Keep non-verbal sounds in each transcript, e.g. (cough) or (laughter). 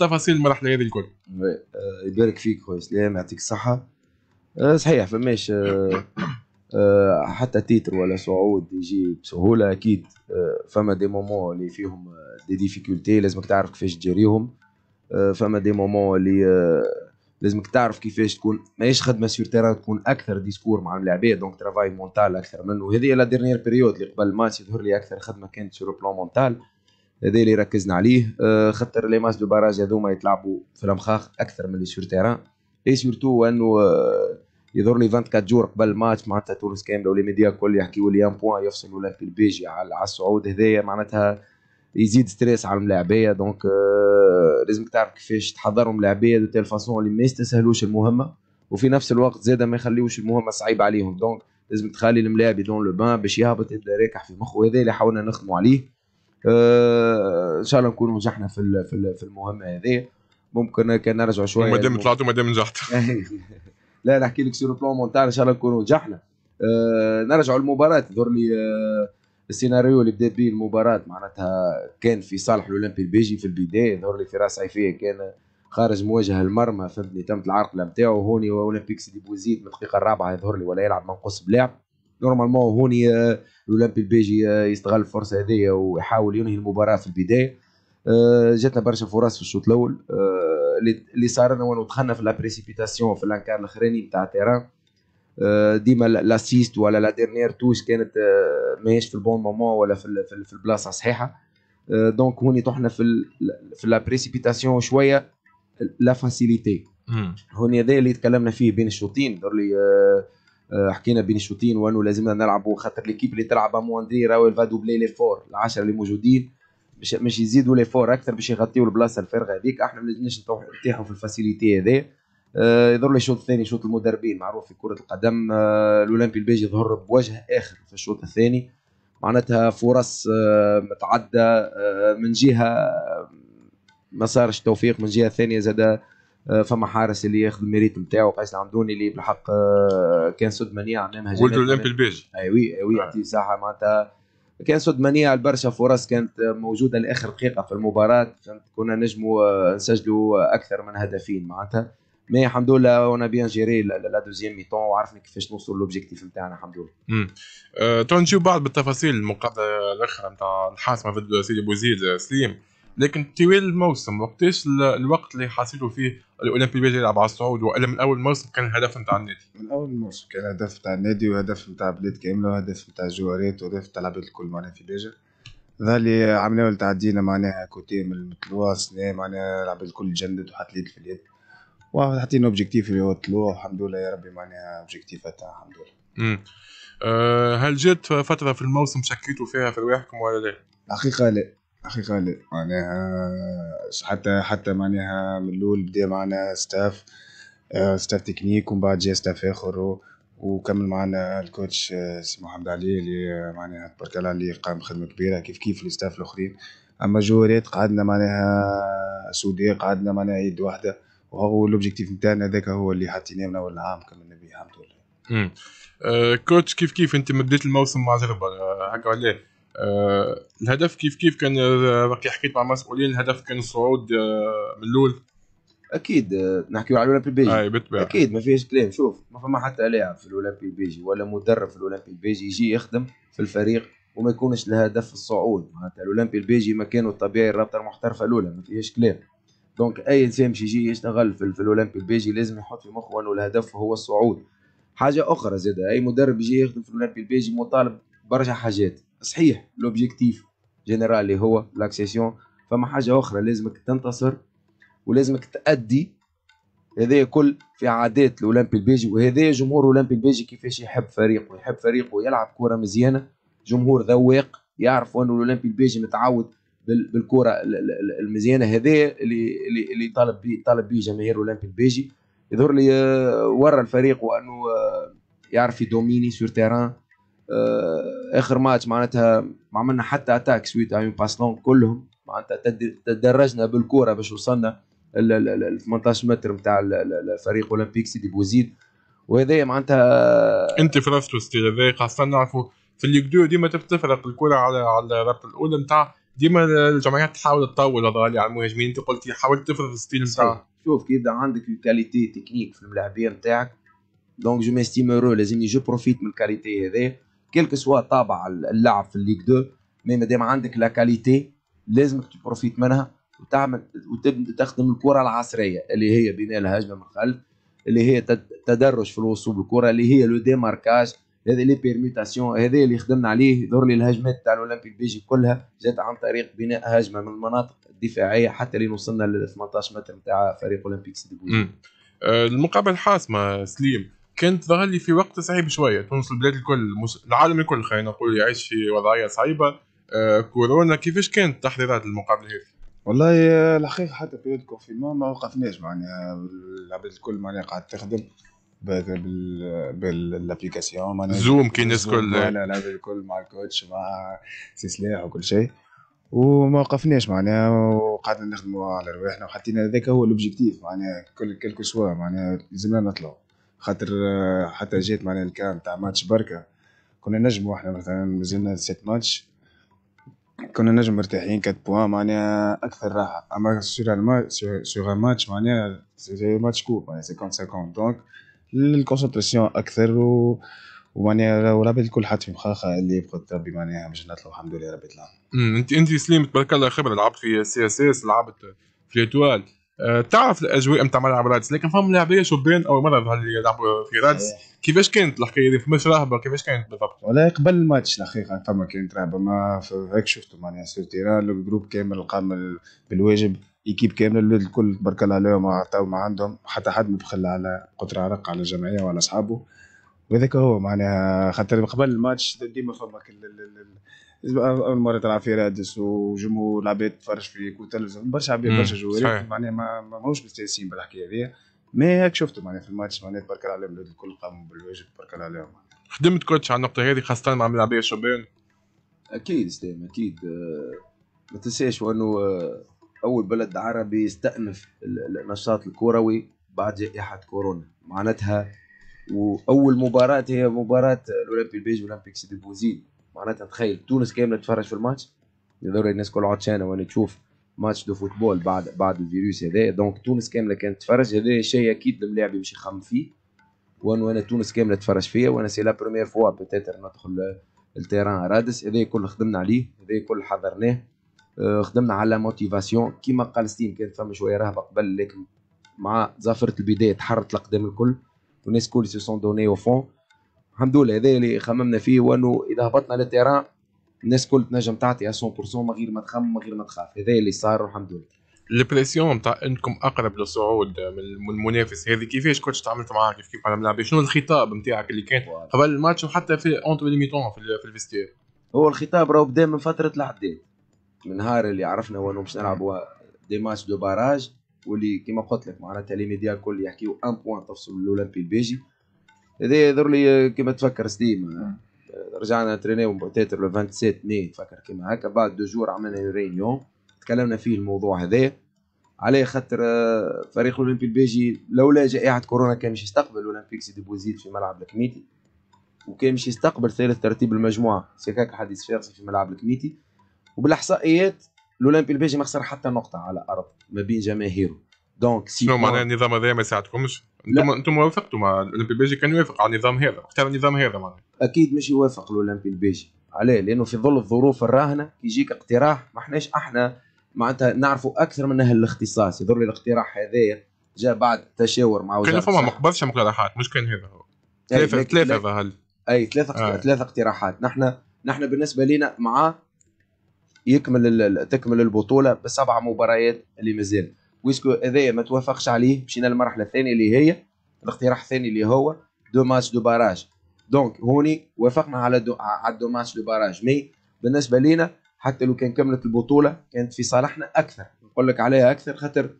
تفاصيل المرحله هذه الكل آه، يبارك فيك خويا سلام يعطيك الصحه آه، صحيح فماش آه، حتى تيتر ولا صعود يجي بسهوله اكيد فما دي مومون اللي فيهم دي ديفيكولتي لازمك تعرف كيفاش تجريهم فما دي مومون اللي لازمك تعرف كيفاش تكون ماهيش خدمه سور تيران تكون اكثر ديسكور مع اللاعبين دونك ترافاي مونتال اكثر منه وهذه لا ديرنيير بيريود اللي قبل الماتش يظهر لي اكثر خدمه كانت سور بلون مونتال هذا اللي ركزنا عليه آه، خاطر لي ماتش دو باراج هذوما يتلعبوا في المخاخ اكثر من اللي سور تيران اي سورتو انه يظهر لي 24 جور euh, قبل الماتش معناتها تونس كامله ولي ميديا الكل يحكيوا لي ان بوان يفصلوا لك في البيجي على الصعود هذايا معناتها يزيد ستريس على الملاعبيه دونك euh, لازمك تعرف كيفاش تحضرهم لعبيه دو تيل فاسون اللي ما يستسهلوش المهمه وفي نفس الوقت زاده ما يخليوش المهمه صعيبه عليهم دونك لازم تخلي الملاعب يدون لو بان باش يهبط يبدا راكح في مخه هذا اللي حاولنا نخدموا عليه آه، ان شاء الله نكونوا نجحنا في في المهمه هذه ممكن كان نرجع شويه ما دام طلعت وما دام نجحت (laughs) لا نحكي لك سيرو بلون مونتال ان شاء الله نكونوا نجحنا آه، نرجعوا المباراة تظهر لي آه، السيناريو اللي بدات به المباراة معناتها كان في صالح الاولمبي البيجي في البداية ظهر لي فراس عيفية كان خارج مواجهة المرمى فهمتني تمت العرقلة نتاعو هوني اولمبيك دي بوزيد من الدقيقة الرابعة يظهر لي ولا يلعب منقص بلعب نورمالمون هوني آه، الاولمبي البيجي آه، يستغل الفرصه هذيا ويحاول ينهي المباراه في البدايه آه، جاتنا برشا فرص في الشوط الاول اللي صار لنا وانه دخلنا في لابريسيبيتاسيون في الانكار الاخراني نتاع التيران ديما لاسيست ولا لا ديرنيير توش كانت ماهيش في البون مومون ولا في البلاصه الصحيحه دونك هوني طحنا في في لابريسيبيتاسيون شويه لا فاسيليتي هوني هذا اللي تكلمنا فيه بين الشوطين دور لي آه، حكينا بين الشوطين وانه لازمنا نلعبوا خاطر ليكيب اللي تلعب امواندري راهو فا دوبلي لي فور العشره اللي موجودين باش مش يزيدوا لي فور اكثر باش يغطيوا البلاصه الفارغه هذيك احنا ما لازمناش نتاحوا في الفاسيليتي هذا آه، يظهر لي الشوط الثاني شوط المدربين معروف في كره القدم آه، الاولمبي الباجي ظهر بوجه اخر في الشوط الثاني معناتها فرص متعدى من جهه ما صارش توفيق من جهه ثانيه زاد آه، فما حارس اللي ياخذ الميريت نتاعو قيس العمدوني اللي بالحق آه، كان سود منيع امامها ولد الاولمبي آه، وي اي وي يعطيه نعم. ساحه معناتها كان سود منيع برشا فرص كانت موجوده لاخر دقيقه في المباراه فهمت كنا نجموا نسجلوا اكثر من هدفين معناتها مي الحمد لله اون بيان جيري لا دوزيام مي طون وعرفنا كيفاش نوصلوا لوبجيكتيف نتاعنا الحمد لله. امم تو نجيو بعض بالتفاصيل المقابله الاخرى نتاع الحاسمه ضد سيدي بوزيد سليم لكن طوال الموسم وقتاش الوقت اللي حصلوا فيه الاولمبي بيجي يلعب على الصعود والا من اول موسم كان الهدف نتاع النادي؟ من اول موسم كان الهدف نتاع النادي وهدف نتاع بلاد كامله وهدف نتاع الجواريت وهدف نتاع العباد الكل معناها في بيجا اللي عملنا تعدينا معناها كوتي من المطلوع سنة معناها العباد الكل جندت وحط اليد في اليد وحاطين اوبجيكتيف اللي هو الطلوع الحمد لله يا ربي معناها اوبجيكتيف الحمد لله. آه، هل جات فترة في الموسم شكيتوا فيها في رواحكم ولا لا؟ الحقيقة لا اخي خالد معناها حتى حتى معناها من الاول بدا معنا ستاف ستاف تكنيك ومن بعد جا ستاف اخر وكمل معنا الكوتش آه، سي محمد علي اللي آه، معناها تبارك الله اللي قام بخدمه كبيره كيف كيف الستاف الاخرين اما جوريت قعدنا معناها سوداء قعدنا معناها يد واحده وهو الاوبجيكتيف نتاعنا هذاك هو اللي حطيناه من اول عام كملنا به الحمد لله. كوتش كيف كيف انت مديت الموسم مع زربه هكا آه، ولا آه، الهدف كيف كيف كان آه، كي حكيت مع المسؤولين الهدف كان الصعود آه، من الاول اكيد نحكيو على الاولمبي البيجي اي بالطبع اكيد ما فيهاش كلام شوف ما فما حتى لاعب في الاولمبي البيجي ولا مدرب في الاولمبي البيجي يجي يخدم في الفريق وما يكونش الهدف الصعود معناتها الاولمبي البيجي مكانه الطبيعي الرابطه المحترفه الاولى ما فيهاش كلام دونك اي انسان باش يجي يشتغل في, في الاولمبي البيجي لازم يحط في مخه انه الهدف هو الصعود حاجه اخرى زاد اي مدرب يجي يخدم في الاولمبي البيجي مطالب برشا حاجات صحيح لوبجيكتيف جينيرال اللي هو لاكسيسيون فما حاجه اخرى لازمك تنتصر ولازمك تأدي هذا كل في عادات الاولمبي البيجي وهذا جمهور الاولمبي البيجي كيفاش يحب فريقه يحب فريقه يلعب كره مزيانه جمهور ذواق يعرف انه الاولمبي البيجي متعود بالكره المزيانه هذا اللي اللي طالب بيه طالب بيه جماهير الاولمبي البيجي يظهر لي آه، ورى الفريق وانه آه، يعرف يدوميني سور تيران آه، اخر ماتش معناتها ما عملنا حتى اتاك سويت ايون باس لونج كلهم معناتها تدرجنا بالكوره باش وصلنا ال 18 متر نتاع الفريق اولمبيك سيدي بوزيد وهذا معناتها انت في نفس الستيل هذا خاصه نعرفوا في الليغ دو ديما تفرق الكره على على الرابطه الاولى نتاع ديما الجمعيات تحاول تطول هذا على المهاجمين انت قلت حاولت تفرض الستيل نتاعك شوف كي يبدا عندك كاليتي تكنيك في الملاعبين نتاعك دونك جو ميستيم لازمني جو بروفيت من الكاليتي هذه كيل سوا طابع اللعب في الليغ دو مي مادام عندك لا كاليتي لازمك تبروفيت منها وتعمل وتخدم الكره العصريه اللي هي بناء الهجمه من الخلف اللي هي تدرج في الوصول بالكره اللي هي لو ديماركاج هذه لي بيرميتاسيون هذا اللي خدمنا عليه دور لي الهجمات تاع الاولمبيك بيجي كلها جات عن طريق بناء هجمه من المناطق الدفاعيه حتى لين وصلنا لل 18 متر تاع فريق اولمبيك سيدي بوزيد آه، المقابله حاسمه سليم كنت ظهر لي في وقت صعيب شويه تونس البلاد الكل العالم الكل خلينا نقول يعيش في وضعيه صعيبه آه كورونا كيفاش كانت التحضيرات المقابلة هذه؟ والله آه، الحقيقه حتى في الكونفينمون ما وقفناش معناها العباد الكل معناها قاعد تخدم بالابليكاسيون معناها زوم كي الناس الكل العباد الكل مع الكوتش مع سي سلاح وكل شيء وما وقفناش معناها وقعدنا نخدموا على رواحنا وحطينا هذاك هو الاوبجيكتيف معناها كل كل سوا معناها لازمنا نطلعوا خاطر آه، حتى جيت معناها الكام تاع ماتش بركه كنا نجم احنا مثلا مازلنا ست ماتش كنا نجم مرتاحين كات بوان معناها اكثر راحه اما سور الماتش سور الماتش معناها سي ماتش كوب معناها 50 50 دونك الكونسنتراسيون اكثر و ومعناها والعباد الكل حاط في مخاخه اللي يبقى ربي معناها مش نطلع الحمد لله رب العالمين. انت انت سليم تبارك الله خبره لعبت في سي اس اس لعبت في ليتوال آه، تعرف الاجواء نتاع ملعب رادس لكن فهم لاعبين شابين اول مره ظهر لي يلعبوا في رادس إيه. كيفاش كانت الحكايه هذه فماش رهبه كيفاش كانت بالضبط؟ ولا قبل الماتش الحقيقه فما كانت رهبه ما هيك شفتوا معناها سو تيران الجروب كامل قام بالواجب ايكيب كامل الكل تبارك الله عليهم عطاو ما عندهم حتى حد ما بخل على قطر عرق على الجمعيه وعلى اصحابه وذاك هو معناها خاطر قبل الماتش ديما فماك اول مره تلعب في رادس وجمهور العباد تفرج فيك وتلفزيون برشا عباد برشا جوال معناها ما ماهوش مستانسين بالحكايه هذه مي هيك شفته معناها في الماتش معناها تبارك الله عليهم الكل قاموا بالواجب تبارك الله عليهم خدمت كوتش على النقطه هذه خاصه مع ملاعبيه الشبان اكيد استاذ اكيد آه، ما تنساش وانه آه، اول بلد عربي استأنف النشاط الكروي بعد جائحه كورونا معناتها واول مباراه هي مباراه الاولمبي البيج والاولمبيك سيدي بوزيد معناتها تخيل تونس كامله تتفرج في الماتش ضروري الناس كل عطشانه وانا تشوف ماتش دو فوتبول بعد بعد الفيروس هذا دونك تونس كامله كانت تتفرج هذا شيء اكيد الملاعب باش يخم فيه وانا وانا تونس كامله تتفرج فيا وانا سي لا بروميير فوا بتاتر ندخل التيران رادس هذا كل خدمنا عليه هذا كل حضرناه آه، خدمنا على موتيفاسيون كيما قال ستيم كانت فما شويه رهبه قبل لكن مع زفره البدايه تحرت الاقدام الكل والناس الكل سي سون دوني او فون الحمد لله هذا اللي خممنا فيه هو انه اذا هبطنا للتيران الناس الكل تنجم تعطي 100% من غير ما تخمم من غير ما تخاف هذا اللي صار والحمد لله البريسيون نتاع انكم اقرب للصعود من المنافس هذه كيفاش كنت تعاملت معاه كيف كيف على الملعب شنو الخطاب نتاعك اللي كان قبل الماتش وحتى في اونتو ليميتون في الفيستير هو الخطاب راهو بدا من فتره الحداد من نهار اللي عرفنا وانه باش نلعبوا دي ماتش دو باراج واللي كيما قلت لك معناتها لي ميديا الكل يحكيو ان بوان تفصل الاولمبي البيجي هذا يضر لي كيما تفكر سليم رجعنا ترينيو بوتيتر لو 27 ني تفكر كيما هكا بعد دو جور عملنا ريونيون تكلمنا فيه الموضوع هذا عليه خاطر آه، فريق الاولمبي البيجي لولا جائحه كورونا كان مش يستقبل اولمبيك سيدي بوزيد في ملعب الكميتي وكان مش يستقبل ثالث ترتيب المجموعه سيكاك حديث فيرس في ملعب الكميتي وبالاحصائيات الاولمبي البيجي ما خسر حتى نقطه على ارض ما بين جماهيره دونك سي شنو معناها النظام هذا ما يساعدكمش انتم انتم وافقتوا مع الاولمبي البيجي كان يوافق على النظام هذا اختار النظام هذا معناها اكيد مش يوافق الاولمبي البيجي عليه لانه في ظل الظروف الراهنه يجيك اقتراح ما احناش احنا معناتها نعرفوا اكثر من اهل الاختصاص لي الاقتراح هذايا جاء بعد تشاور مع وزاره كان فما ما قبلش مقترحات مش كان هذا هو ثلاثه ثلاثه هل اي ثلاثه آه. ثلاثه اقتراحات نحن نحن بالنسبه لنا مع يكمل تكمل البطوله بسبع مباريات اللي مازال ويسكو هذايا ما توافقش عليه مشينا للمرحله الثانيه اللي هي الاقتراح الثاني اللي هو دو ماتش دو باراج دونك هوني وافقنا على دو على دو ماتش دو باراج مي بالنسبه لينا حتى لو كان كملت البطوله كانت في صالحنا اكثر نقول لك عليها اكثر خاطر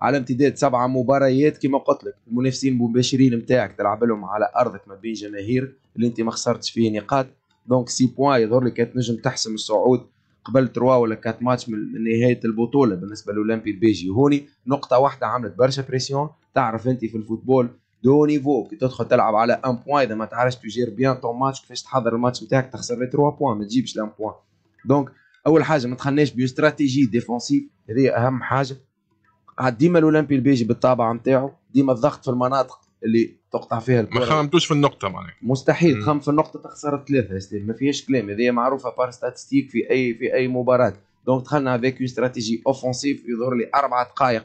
على امتداد سبعة مباريات كما قلت لك المنافسين المباشرين نتاعك تلعب لهم على ارضك ما بين جماهير اللي انت ما خسرتش فيه نقاط دونك سي بوان يظهر لك تنجم تحسم الصعود قبل تروا ولا كات ماتش من نهايه البطوله بالنسبه لاولمبي البيجي هوني نقطه واحده عملت برشا بريسيون تعرف انت في الفوتبول دو نيفو كي تدخل تلعب على ان بوان اذا ما تعرفش تجير بيان تون ماتش كيفاش تحضر الماتش نتاعك تخسر لي تروا بوان ما تجيبش لان بوان دونك اول حاجه ما تخليناش بيو استراتيجي ديفونسيف هذه اهم حاجه ديما الاولمبي البيجي بالطابع نتاعو ديما الضغط في المناطق اللي تقطع فيها الكره ما خممتوش في النقطه معناها مستحيل تخمم في النقطه تخسر ثلاثه يا ما فيهاش كلام هذه معروفه بار ستاتستيك في اي في اي مباراه دونك دخلنا افيك اون استراتيجي اوفونسيف يظهر لي اربع دقائق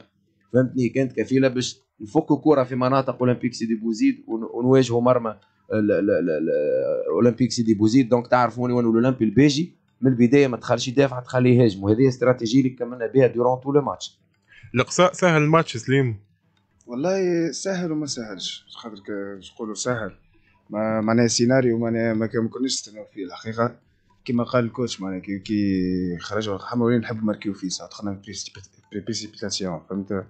فهمتني كانت كفيله باش نفكوا كره في مناطق اولمبيك سيدي بوزيد ونواجهوا مرمى اولمبيك سيدي بوزيد دونك تعرفوني وانا الاولمبي البيجي من البدايه ما تخليش يدافع تخليه يهاجم وهذه استراتيجيه اللي كملنا بها دورون تو لو ماتش الاقصاء سهل الماتش سليم والله سهل وما سهلش خاطر نقولوا سهل ما معناها سيناريو معناها ما كناش نستناو فيه الحقيقه كما قال الكوتش معناها كي, كي خرجوا حمولين نحب نركيو فيه ساعات دخلنا بريسيبيتاسيون فهمت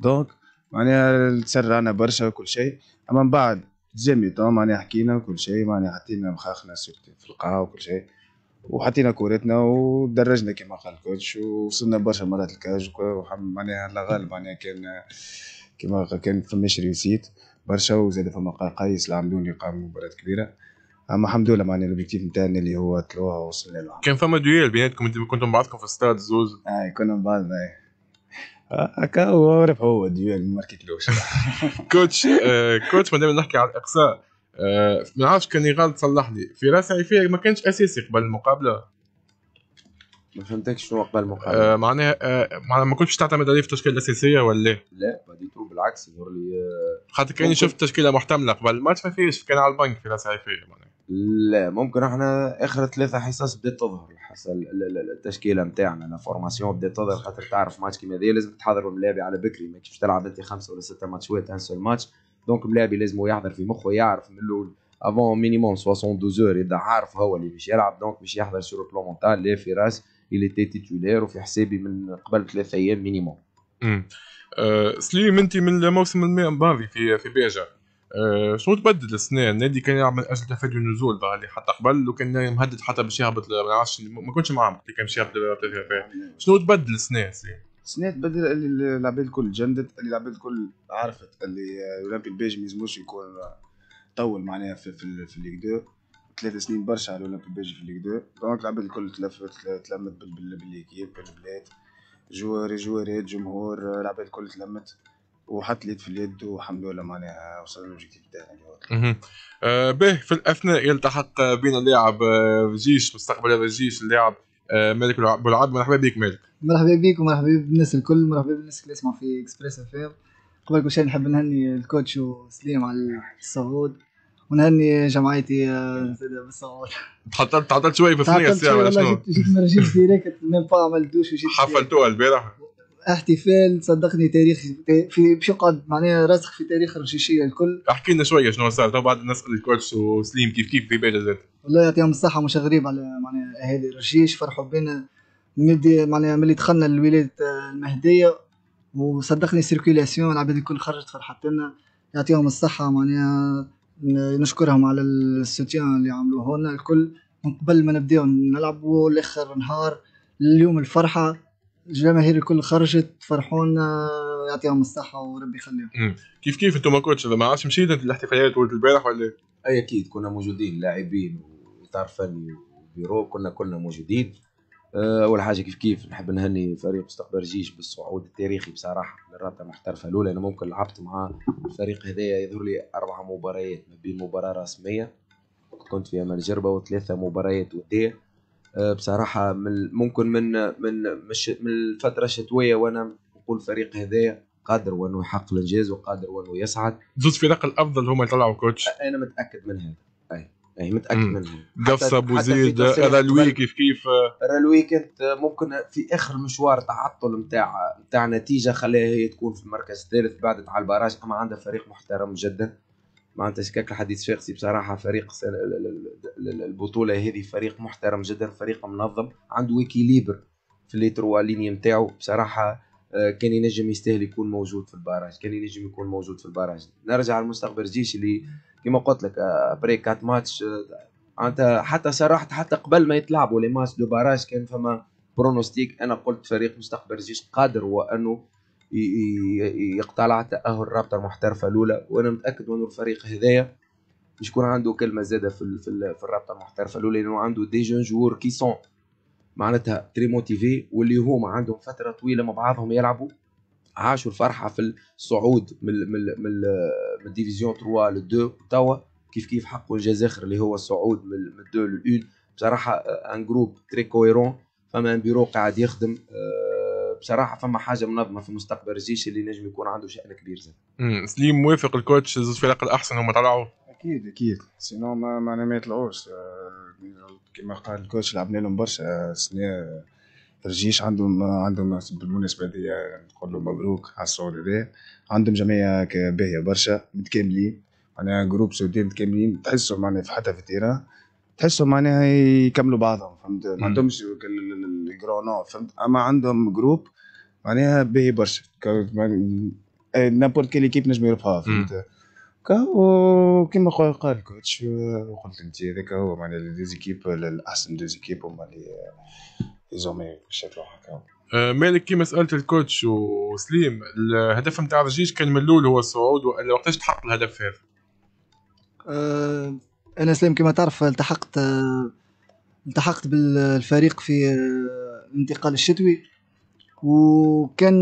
دونك معناها تسرعنا برشا وكل شيء اما من بعد جيمي تو معناها حكينا وكل شيء معناها حطينا مخاخنا في القاعه وكل شيء وحطينا كورتنا ودرجنا كما قال الكوتش ووصلنا برشا مرات الكاج معناها الله غالب معناها كان كما كان فماش ريوسيت برشا وزاد فما قايس اللي عملوا لي قاموا مباراه كبيره اما الحمد لله معناها الاوبجيكتيف نتاعنا اللي هو تلوها وصلنا له كان فما دويل بيناتكم انتم كنتم بعضكم في الستاد زوز اي آه، كنا مع بعض اي آه. هكا آه، هو ربح هو الديوان ما ركيتلوش (laughs) كوتش كوتش مادام نحكي على الاقصاء ما نعرفش كان يغال صلح لي في راس عيفيه ما كانش اساسي قبل المقابله ما فهمتكش شنو قبل المقابله آه معناها آه معناها ما كنتش تعتمد عليه في التشكيله الاساسيه ولا لا لا بالعكس يظهر لي آه خاطر كاني شفت تشكيله محتمله قبل الماتش ما فيش كان على البنك في راس معناها لا ممكن احنا اخر ثلاثة حصص بدات تظهر التشكيله نتاعنا لا فورماسيون بدات تظهر خاطر تعرف ماتش كيما هذا لازم تحضر الملاعبي على بكري ماكش باش تلعب انت خمسه ولا سته ماتشات ان سول ماتش دونك الملاعب لازم يحضر في مخه يعرف من الاول افون مينيموم 72 اور يبدا عارف هو اللي باش يلعب دونك باش يحضر سور بلو مونتال لا في راس اللي تي تيتولير وفي حسابي من قبل ثلاثة ايام مينيموم آه، سليم انت من الموسم الماضي في في بيجا آه، شنو تبدل السنه النادي كان يلعب من اجل تفادي النزول ظهر اللي حتى قبل وكان مهدد حتى باش يهبط ما نعرفش ما كنتش معاهم اللي كان باش يهبط شنو تبدل السنه سليم السنه تبدل اللي العباد الكل جندت اللي العباد الكل عرفت اللي آه، اولمبي البيج ما يلزموش يكون طول معناها في في, في الليغ 2 ثلاث سنين برشا على الاولمبيك بيجي في ليغ 2 دونك العباد الكل تلفت تلمت بالاكيب بالبلاد جوار جوارات جمهور العباد الكل تلمت وحط اليد في اليد والحمد لله معناها وصلنا للاوبجيكتيف تاعنا اللي آه، هو به في الاثناء يلتحق بنا اللاعب آه، زيش مستقبل هذا زيش اللاعب آه، مالك بولعب مرحبا بك مالك مرحبا بك ومرحبا بالناس الكل مرحبا بالناس اللي يسمعوا في اكسبريس اف قبل كل شيء نحب نهني الكوتش وسليم على الصعود ونهني جمعيتي آه، إيه. بالصعود تعطلت تعطلت شوي في الثانيه الساعة ولا شنو؟ جيت من رجيت ديريكت ميم با عملت دوش وجيت حفلتوها البارح احتفال صدقني تاريخ في باش يقعد معناها راسخ في تاريخ الرشيشيه الكل احكي لنا شويه شنو صار تو بعد نسال الكوتش وسليم كيف كيف في بالي زاد والله يعطيهم الصحه مش غريب على معناها اهالي الرجيش فرحوا بينا نبدا معناها ملي دخلنا للولايه آه، المهديه وصدقني سيركيلاسيون العباد الكل خرجت فرحت لنا يعطيهم الصحه معناها نشكرهم على السوتيان اللي عملوه هون الكل من قبل ما نبداو نلعبوا لاخر نهار اليوم الفرحه الجماهير الكل خرجت فرحونا يعطيهم الصحه وربي يخليهم كيف كيف انتم ما كنتش ما عادش مشيت انت الاحتفالات ولد البارح ولا اي اكيد كنا موجودين لاعبين واطار فني وبيرو كنا كلنا موجودين آه، اول حاجه كيف كيف نحب نهني فريق استقبال جيش بالصعود التاريخي بصراحه للرابطه المحترفه الاولى انا ممكن لعبت مع الفريق هذايا يظهر لي اربع مباريات ما بين مباراه رسميه كنت فيها من الجربه وثلاثه مباريات وديه آه، بصراحه من ممكن من من مش من الفتره الشتويه وانا نقول الفريق هذايا قادر وانه يحقق الانجاز وقادر وانه يصعد زوز فرق الافضل هما يطلعوا كوتش انا متاكد من هذا يعني متاكد منه قفصه بوزيد رالوي كيف كيف رالوي كانت ممكن في اخر المشوار تعطل نتاع نتاع نتيجه خليها هي تكون في المركز الثالث بعدت على البراج اما عندها فريق محترم جدا معناتها شكاك الحديث شخصي بصراحه فريق البطوله هذه فريق محترم جدا فريق منظم عنده ويكيليبر في لي تروا ليني نتاعو بصراحه آه، كان ينجم يستاهل يكون موجود في البراج كان ينجم يكون موجود في البراج نرجع لمستقبل الجيش اللي كما قلت لك بري كات ماتش انت حتى صرحت حتى قبل ما يتلعبوا لي ماتش دو باراج كان فما برونوستيك انا قلت فريق مستقبل الجيش قادر هو انه يقتلع تاهل الرابطه المحترفه الاولى وانا متاكد انه الفريق هذايا مش يكون عنده كلمه زاده في في الرابطه المحترفه الاولى لانه عنده دي جون جوور كي سون معناتها تري موتيفي واللي هما عندهم فتره طويله مع بعضهم يلعبوا عاشوا الفرحه في الصعود من من من, من ديفيزيون 3 ل 2 توا كيف كيف حقوا انجاز اخر اللي هو الصعود من 2 ل 1 بصراحه آه، ان جروب تري كويرون فما ان بيرو قاعد يخدم آه، بصراحه فما حاجه منظمه في مستقبل الجيش اللي نجم يكون عنده شان كبير زاد. سليم موافق الكوتش زوج فرق الاحسن هما طلعوا اكيد اكيد سينو ما ما ما يطلعوش آه، كما قال الكوتش لعبنا لهم برشا آه، سنه ترجيش عندهم عندهم بالمناسبه هذه آه، نقول له مبروك على الصعود هذا عندهم جمعيه باهيه برشا متكاملين معناها جروب سعوديين متكاملين تحسهم معناها حتى في التيران تحسهم معناها يكملوا بعضهم فهمت ما عندهمش الجرونو فهمت اما عندهم جروب معناها باهي برشا نابورت كيل ايكيب نجم يربحها فهمت كهو كيما خويا قال كوتش وقلت انت هذاك هو معناها لي ديزيكيب الاحسن ديزيكيب هما اللي زومي شكلهم هكا أه، مالك كيما سالت الكوتش وسليم الهدف نتاع الجيش كان من الاول هو الصعود ولا وقتاش تحقق الهدف هذا؟ أه، انا سليم كما تعرف التحقت التحقت بالفريق في الانتقال آه، الشتوي وكان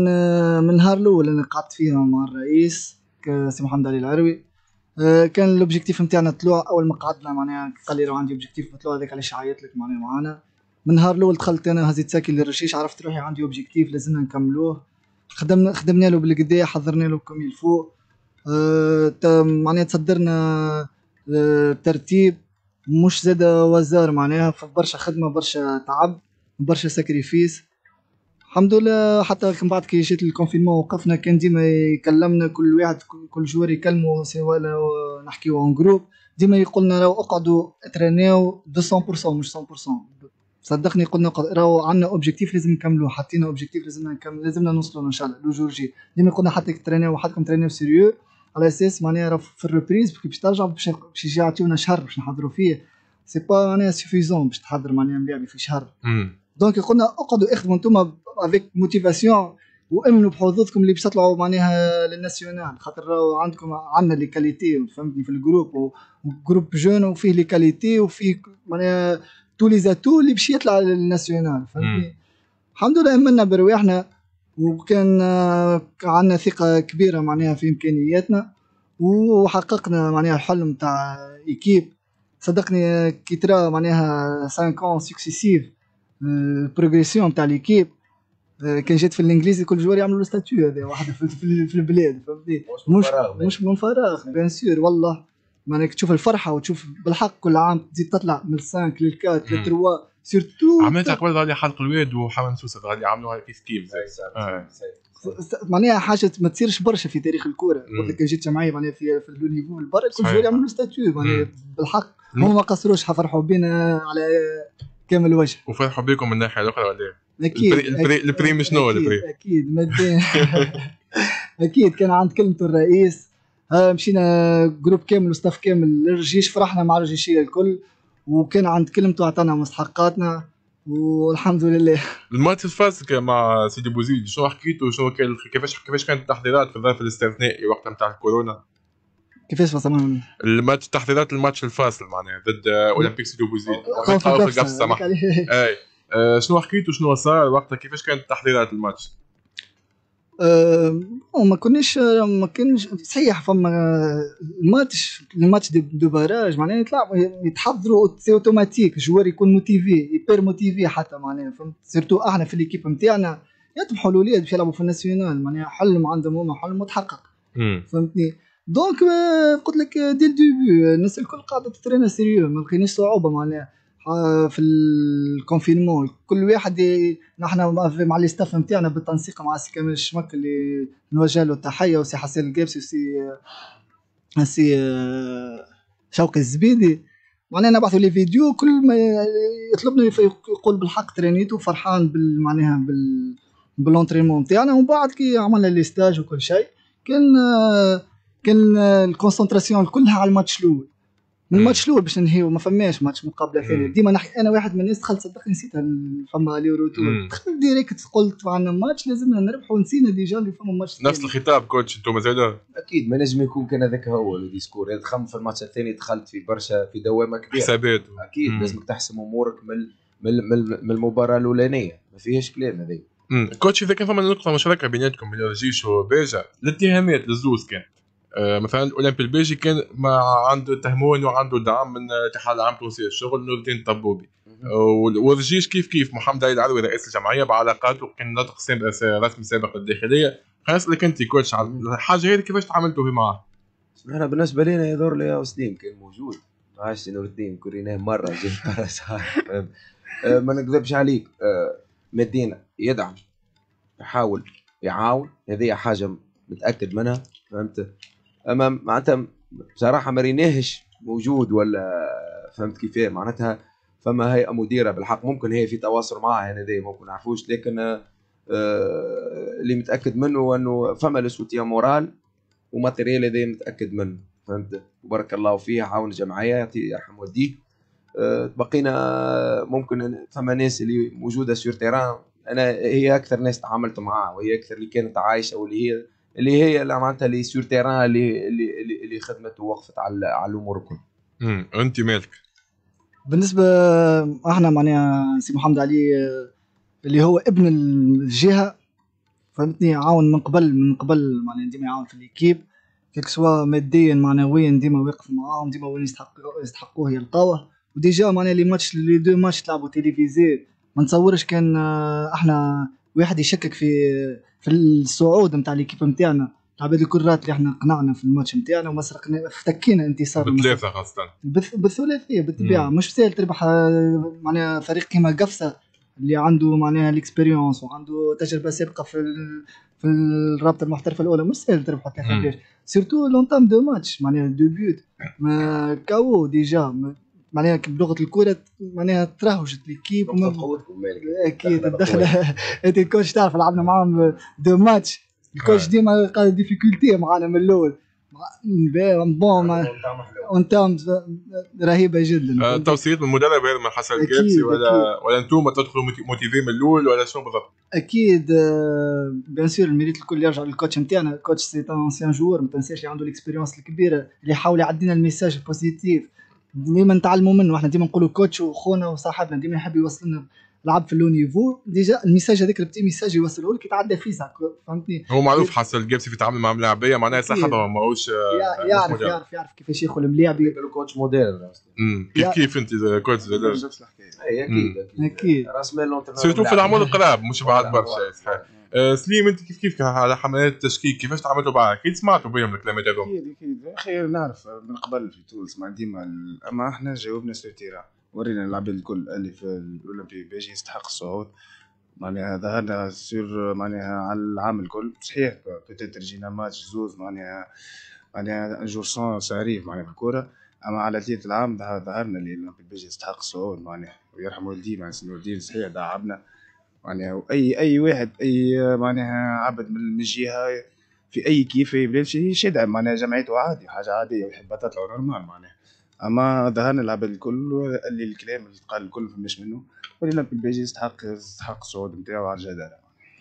من نهار الاول انا قعدت فيه مع الرئيس سي محمد علي العروي آه، كان الاوبجيكتيف نتاعنا طلوع اول ما قعدنا معناها قال لي راه عندي اوبجيكتيف طلوع هذاك علاش عيطت لك معناها معانا من نهار الاول دخلت انا هزيت ساكي للرشيش عرفت روحي عندي اوبجيكتيف لازمنا نكملوه خدمنا خدمنا له بالقدا حضرنا له كوم يلفو أه معناها تصدرنا آه، ترتيب مش زاد وزار معناها في برشا خدمه برشا تعب برشا ساكريفيس الحمد لله حتى من بعد كي جات الكونفينمون وقفنا كان ديما يكلمنا كل واحد كل جوار يكلموا سواء نحكيو اون جروب ديما يقولنا لنا راهو اقعدوا اترينيو 200% مش 100% صدقني قلنا راهو عندنا اوبجيكتيف لازم نكملوه حطينا اوبجيكتيف لازم نكمل لازمنا نوصلوا ان شاء الله لو جور جي ديما قلنا حتى ترينيو وحدكم ترينيو سيريو على اساس معناها راه في الريبريز باش ترجع باش يجي يعطيونا شهر باش نحضروا فيه سي با معناها سيفيزون باش تحضر معناها ملاعبي في شهر دونك قلنا اقعدوا اخدموا انتم افيك موتيفاسيون وامنوا بحظوظكم اللي باش تطلعوا معناها للناسيونال خاطر عندكم عندنا لي كاليتي فهمتني في الجروب وجروب جون وفيه لي كاليتي وفيه معناها تو لي زاتو اللي باش يطلع للناسيونال فهمتني الحمد لله امنا برواحنا وكان عندنا ثقه كبيره معناها في امكانياتنا وحققنا معناها الحلم تاع ايكيب صدقني كي ترى معناها 5 سكسيسيف البروغريسيون تاع ليكيب كان جات في الانجليزي كل جوار يعملوا ستاتيو هذا واحد في البلاد فهمتني مش مش من فراغ بيان سور والله معناك تشوف الفرحه وتشوف بالحق كل عام تزيد تطلع من 5 لل 4 لل 3 سيرتو عملت قبل غادي حلق الواد وحمام سوسه غادي يعملوها في سكيم معناها حاجه ما تصيرش برشا في تاريخ الكوره قلت لك جيت جمعيه معناها في في النيفو البر كل جوار يعملوا ستاتيو معناها بالحق هما ما قصروش فرحوا بينا على كامل الوجه وفرحوا بكم من الناحيه الاخرى ولا إيه؟ اكيد البريم شنو البريم اكيد (laughs) (laughs) اكيد كان عند كلمته الرئيس مشينا جروب كامل وستاف كامل للجيش فرحنا مع الجيش الكل وكان عند كلمته اعطانا مستحقاتنا والحمد لله (laughs) الماتش الفاسك مع سيدي بوزيد شنو حكيتوا شنو كان كيفاش كيفاش كانت التحضيرات في الظرف الاستثنائي وقت نتاع الكورونا كيفاش مثلا الماتش تحضيرات الماتش الفاصل معناها ضد اولمبيك دوبوزي بوزيد شنو حكيت وشنو صار وقتها كيفاش كانت تحضيرات الماتش؟ أه ما كناش ما كانش صحيح فما الماتش الماتش دي دو باراج معناها يطلع يتحضروا سي اوتوماتيك الجوار يكون موتيفي هيبر موتيفي حتى معناها فهمت سيرتو احنا في الاكيب نتاعنا يطمحوا الاولاد باش يلعبوا في الناسيونال معناها حلم عندهم هما حلم متحقق فهمتني دونك آه، قلت لك آه، ديال الديبي آه، الناس الكل قاعده تترينا سيريو ما لقينيش صعوبه معناها في الكونفينمون كل واحد نحن مع لي ستاف نتاعنا بالتنسيق مع سي كامل الشمك اللي نوجه له التحيه وسي حسين القابسي وسي سي شوقي الزبيدي معناها نبعثوا لي فيديو كل ما يطلبني يقول بالحق ترينيت وفرحان بال معناها بال بالونترينمون نتاعنا ومن بعد كي عملنا لي ستاج وكل شيء كان كان الكونسنتراسيون كلها على الماتش الاول من الماتش الاول باش ننهيو ما فماش ماتش مقابله ثانيه ديما نحكي انا واحد من الناس دخلت صدقني نسيت فما لي روتور دخلت ديريكت قلت عندنا ماتش لازمنا نربحوا ونسينا ديجا اللي فما ماتش نفس الخطاب كوتش انتم زاد اكيد ما نجم يكون كان هذاك هو الديسكور اذا تخمم في الماتش الثاني دخلت في برشا في دوامه كبيره حسابات اكيد مم. لازمك تحسم امورك من من, من, المباراه الاولانيه ما فيهاش كلام هذا كوتش اذا كان فما نقطه مشتركه بيناتكم بين الجيش وبيجا الاتهامات للزوز كانت آه، مثلا الاولمبي البيجي كان ما عنده تهمون وعنده دعم من الاتحاد العام التونسي الشغل نور الدين طبوبي آه، والرجيش كيف كيف محمد علي العلوي رئيس الجمعيه بعلاقاته كان نطق رسمي سابق الداخليه خلاص لك انت كوتش الحاجه هذه كيفاش تعاملتوا معاه؟ انا بالنسبه لنا يدور لي سليم كان موجود عاش نور الدين كوريناه مره جيت (laughs) آه، ما نكذبش عليك مدينه يدعم يحاول يعاون هذه حاجه متاكد منها فهمت اما معناتها بصراحه ما ريناهش موجود ولا فهمت كيفاه معناتها فما هيئه مديره بالحق ممكن هي في تواصل معها انا دي ممكن نعرفوش لكن آه، اللي متاكد منه انه فما لسوتيا مورال وماتريال هذا متاكد منه فهمت بارك الله فيه عاون الجمعيه يرحم والديه آه، بقينا آه، ممكن فما ناس اللي موجوده سور تيران انا هي اكثر ناس تعاملت معاها وهي اكثر اللي كانت عايشه واللي هي اللي هي معناتها اللي سور تيران اللي اللي اللي خدمت ووقفت على على الامور الكل. امم انت مالك؟ بالنسبه احنا معناها سي محمد علي اللي هو ابن الجهه فهمتني عاون من قبل من قبل معناها ديما يعاون في الاكيب كيك سوا ماديا معنويا ديما واقف معاهم ديما وين يستحقوه يستحقوه يلقاوه وديجا معناها لي ماتش لي دو ماتش تلعبوا تيليفيزي ما نتصورش كان آه، احنا واحد يشكك في في الصعود نتاع ليكيب نتاعنا العباد طيب، الكرات اللي احنا قنعنا في الماتش نتاعنا وما سرقنا افتكينا انتصار بالثلاثه خاصه بالثلاثيه بالطبيعه مش سهل تربح آه، معناها فريق كيما قفصه اللي عنده معناها الاكسبيريونس وعنده تجربه سابقه في في الرابطه المحترفه الاولى مش سهل تربح ثلاثه سيرتو لونتام دو ماتش معناها دو بيوت ما كاو ديجا معناها بلغه الكره معناها ترهجت ليكيب قوتكم اكيد الدخل (laughs) انت الكوتش تعرف لعبنا معاهم دو ماتش الكوتش آه. ديما قال ديفيكولتي معانا من الاول بون اون آه، رهيبه جدا آه، توصيات من المدرب هذا من حسن الكابسي ولا أكيد. ولا انتم تدخلوا موتيفي من الاول ولا شنو بالضبط؟ اكيد بيان سور الميريت الكل يرجع للكوتش نتاعنا الكوتش سي انسيان جوار ما تنساش عنده الاكسبيريونس الكبيره اللي حاول يعدينا الميساج البوزيتيف ديما نتعلموا منه احنا ديما نقولوا كوتش وخونا وصاحبنا ديما يحب يوصل لنا لعب في اللو نيفو ديجا الميساج هذاك البتي ميساج يوصله لك يتعدى فيزا فهمتني هو معروف حسن الجيبسي في تعامل مع ملاعبيه معناها صاحبه ماهوش آه، يعرف, يعرف يعرف يعرف كيفاش ياخذ الملاعب كوتش موديل كيف كيف انت كوتش نفس الحكايه اكيد اكيد راس مال سيرتو في العمر القراب مش بعد (laughs) برشا آه، سليم انت كيف كيف على حملات التشكيك كيفاش تعاملتوا معها اكيد سمعتوا بهم الكلام هذا اكيد اكيد اخي نعرف من قبل في تونس ما ديما اما احنا جاوبنا سوتيرا ورينا العباد الكل اللي في الاولمبي باجي يستحق الصعود معناها ظهرنا سور معناها على العام الكل صحيح بتاتر جينا ماتش زوز معناها معناها جور سون صريف معناها في الكوره اما على ثلاث العام ظهرنا اللي الاولمبي باجي يستحق الصعود معناها ويرحم والديه معناها الدين صحيح دعمنا معناها اي اي واحد اي معناها عبد من جهه في اي كيف بلاد شي يدعم معناها جمعيته عادي حاجه عاديه ويحب تطلع نورمال معناها اما ظهرنا العبد الكل اللي الكلام اللي قال الكل فماش منه ولينا بالبيجي يستحق يستحق الصعود نتاعو على الجدارة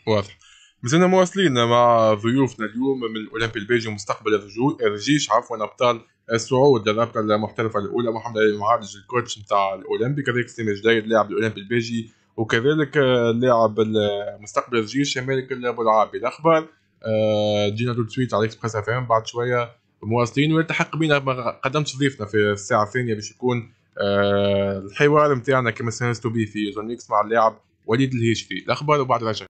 واضح مازلنا مواصلين مع ضيوفنا اليوم من الاولمبي البيجي مستقبل الرجيش عفوا ابطال الصعود للرابطه المحترفه الاولى محمد علي المعالج الكوتش نتاع الاولمبي كذلك سيمي جديد لاعب الاولمبي البيجي وكذلك اللاعب المستقبل الجيش مالك ابو العابي الاخبار آه، جينا دول تويت على اكسبريس اف ام بعد شويه مواصلين ويلتحق بينا ما قدمتش ضيفنا في الساعه الثانيه باش يكون آه، الحوار نتاعنا كما استانستوا بي في زون مع اللاعب وليد الهيشفي الاخبار وبعد رجع